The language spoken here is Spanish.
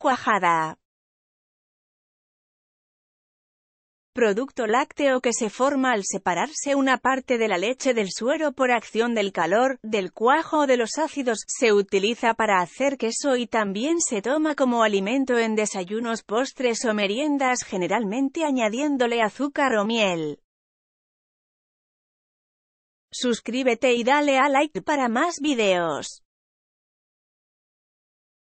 Cuajada. Producto lácteo que se forma al separarse una parte de la leche del suero por acción del calor, del cuajo o de los ácidos, se utiliza para hacer queso y también se toma como alimento en desayunos, postres o meriendas generalmente añadiéndole azúcar o miel. Suscríbete y dale a like para más videos.